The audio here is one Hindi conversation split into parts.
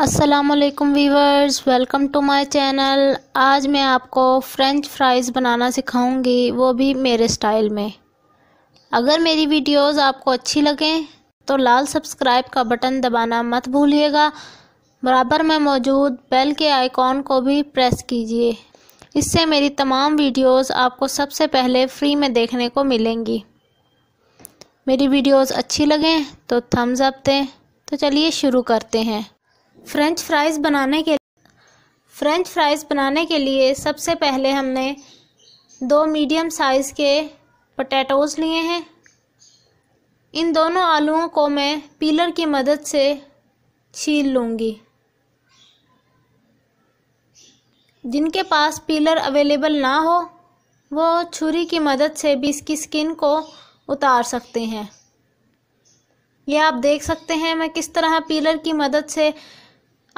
असलकम viewers welcome to my channel आज मैं आपको फ़्रेंच फ्राइज़ बनाना सिखाऊंगी वो भी मेरे स्टाइल में अगर मेरी वीडियोस आपको अच्छी लगें तो लाल सब्सक्राइब का बटन दबाना मत भूलिएगा बराबर में मौजूद बेल के आइकॉन को भी प्रेस कीजिए इससे मेरी तमाम वीडियोस आपको सबसे पहले फ्री में देखने को मिलेंगी मेरी वीडियोज़ अच्छी लगें तो थम्स अप दें तो चलिए शुरू करते हैं फ्रेंच फ्राइज़ बनाने के फ्रेंच फ्राइज़ बनाने के लिए सबसे पहले हमने दो मीडियम साइज़ के पटैटोज़ लिए हैं इन दोनों आलूओं को मैं पीलर की मदद से छील लूँगी जिनके पास पीलर अवेलेबल ना हो वो छुरी की मदद से भी इसकी स्किन को उतार सकते हैं यह आप देख सकते हैं मैं किस तरह पीलर की मदद से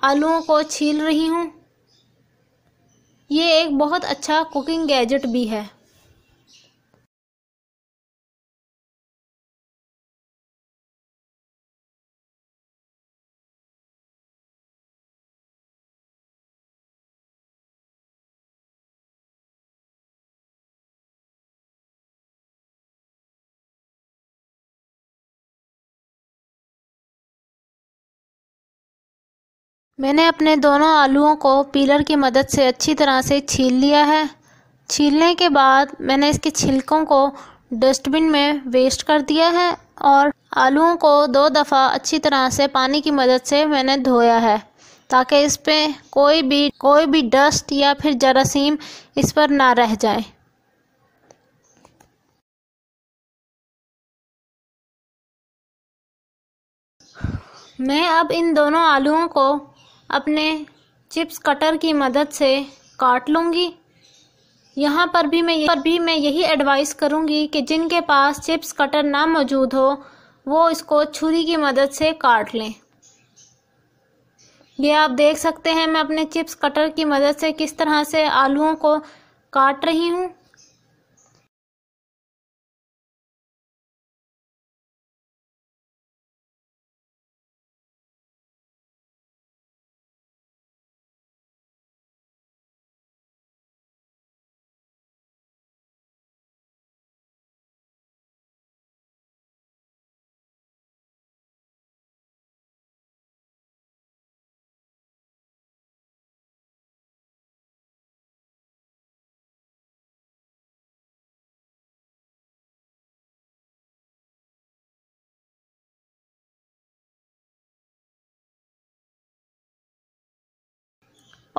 आलूओं को छील रही हूँ ये एक बहुत अच्छा कुकिंग गैजेट भी है मैंने अपने दोनों आलूओं को पीलर की मदद से अच्छी तरह से छील लिया है छीलने के बाद मैंने इसके छिलकों को डस्टबिन में वेस्ट कर दिया है और आलूओं को दो दफ़ा अच्छी तरह से पानी की मदद से मैंने धोया है ताकि इस पर कोई भी कोई भी डस्ट या फिर जरासीम इस पर ना रह जाए मैं अब इन दोनों आलूओं को अपने चिप्स कटर की मदद से काट लूँगी यहाँ पर भी मैं पर भी मैं यही एडवाइस करूँगी कि जिनके पास चिप्स कटर ना मौजूद हो वो इसको छुरी की मदद से काट लें ये आप देख सकते हैं मैं अपने चिप्स कटर की मदद से किस तरह से आलूओं को काट रही हूँ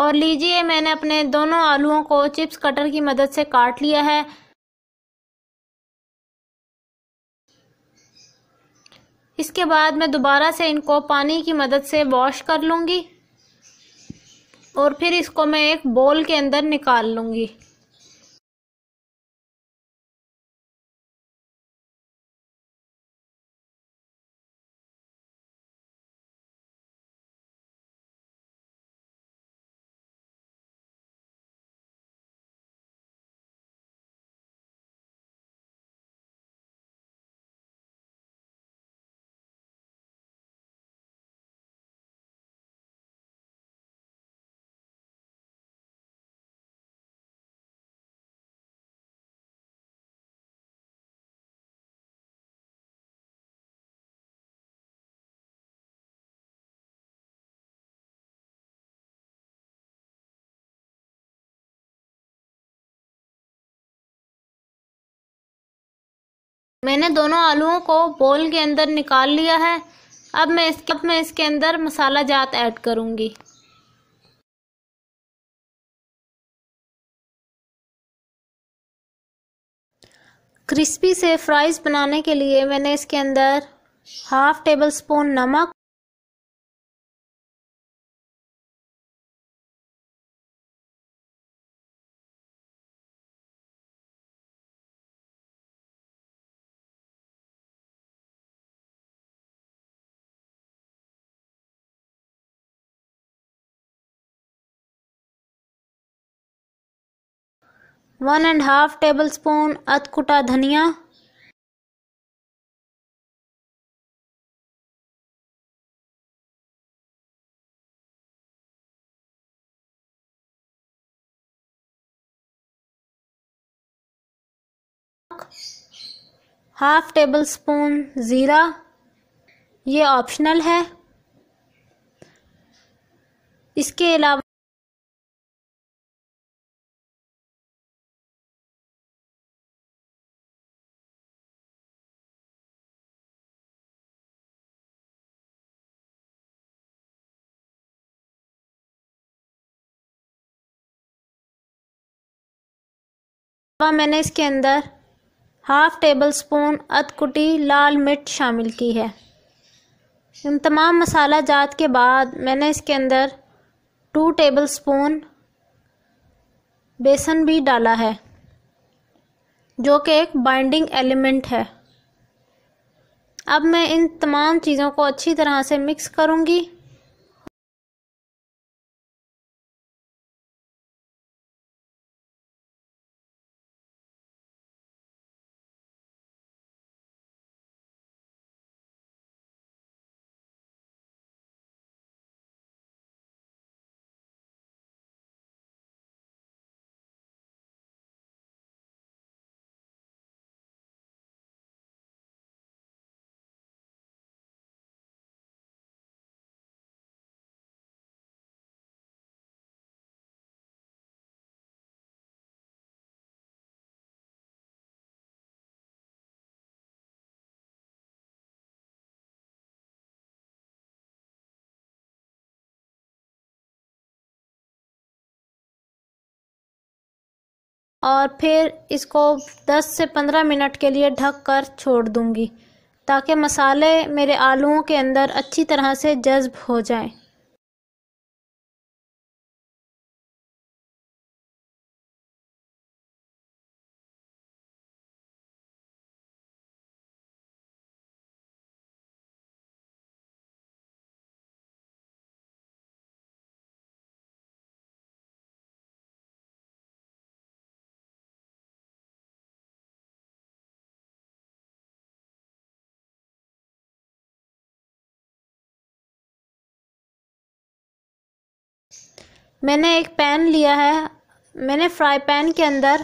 और लीजिए मैंने अपने दोनों आलूओं को चिप्स कटर की मदद से काट लिया है इसके बाद मैं दोबारा से इनको पानी की मदद से वॉश कर लूँगी और फिर इसको मैं एक बोल के अंदर निकाल लूँगी मैंने दोनों आलूओं को बोल के अंदर निकाल लिया है अब मैं इसके अब मैं इसके अंदर मसाला जात ऐड करूँगी क्रिस्पी से फ्राइज़ बनाने के लिए मैंने इसके अंदर हाफ टेबल स्पून नमक one and half tablespoon अदकुटा धनिया हाफ टेबल स्पून ज़ीरा ये ऑप्शनल है इसके अलावा व मैंने इसके अंदर हाफ़ टेबल स्पून अदकुटी लाल मिर्च शामिल की है इन तमाम मसाला जात के बाद मैंने इसके अंदर टू टेबल स्पून बेसन भी डाला है जो कि एक बाइंडिंग एलिमेंट है अब मैं इन तमाम चीज़ों को अच्छी तरह से मिक्स करूँगी और फिर इसको 10 से 15 मिनट के लिए ढक कर छोड़ दूँगी ताकि मसाले मेरे आलूओं के अंदर अच्छी तरह से जज्ब हो जाएं मैंने एक पैन लिया है मैंने फ्राई पैन के अंदर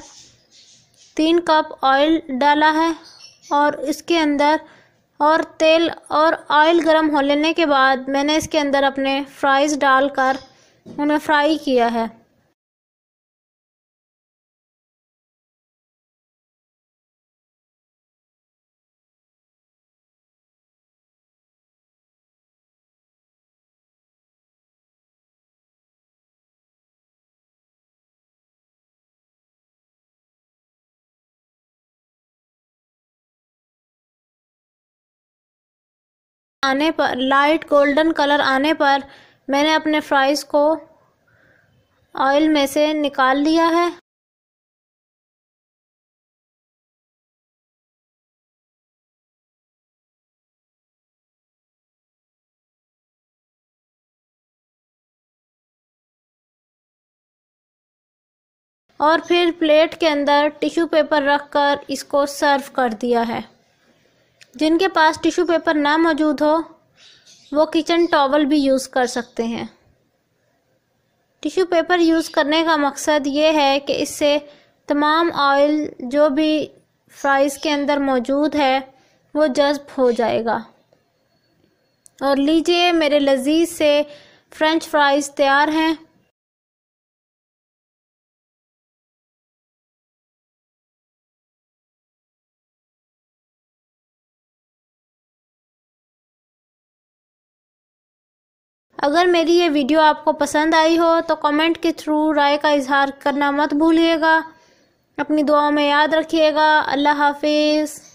तीन कप ऑयल डाला है और इसके अंदर और तेल और ऑयल गर्म हो लेने के बाद मैंने इसके अंदर अपने फ्राइज़ डालकर उन्हें फ्राई किया है आने पर लाइट गोल्डन कलर आने पर मैंने अपने फ्राइज़ को ऑयल में से निकाल लिया है और फिर प्लेट के अंदर टिश्यू पेपर रखकर इसको सर्व कर दिया है जिनके पास टिश्यू पेपर ना मौजूद हो वो किचन टॉवल भी यूज़ कर सकते हैं टिश्यू पेपर यूज़ करने का मकसद ये है कि इससे तमाम ऑयल जो भी फ्राइज़ के अंदर मौजूद है वो जज्ब हो जाएगा और लीजिए मेरे लजीज से फ़्रेंच फ्राइज़ तैयार हैं अगर मेरी ये वीडियो आपको पसंद आई हो तो कमेंट के थ्रू राय का इजहार करना मत भूलिएगा अपनी दुआओं में याद रखिएगा अल्लाह हाफिज़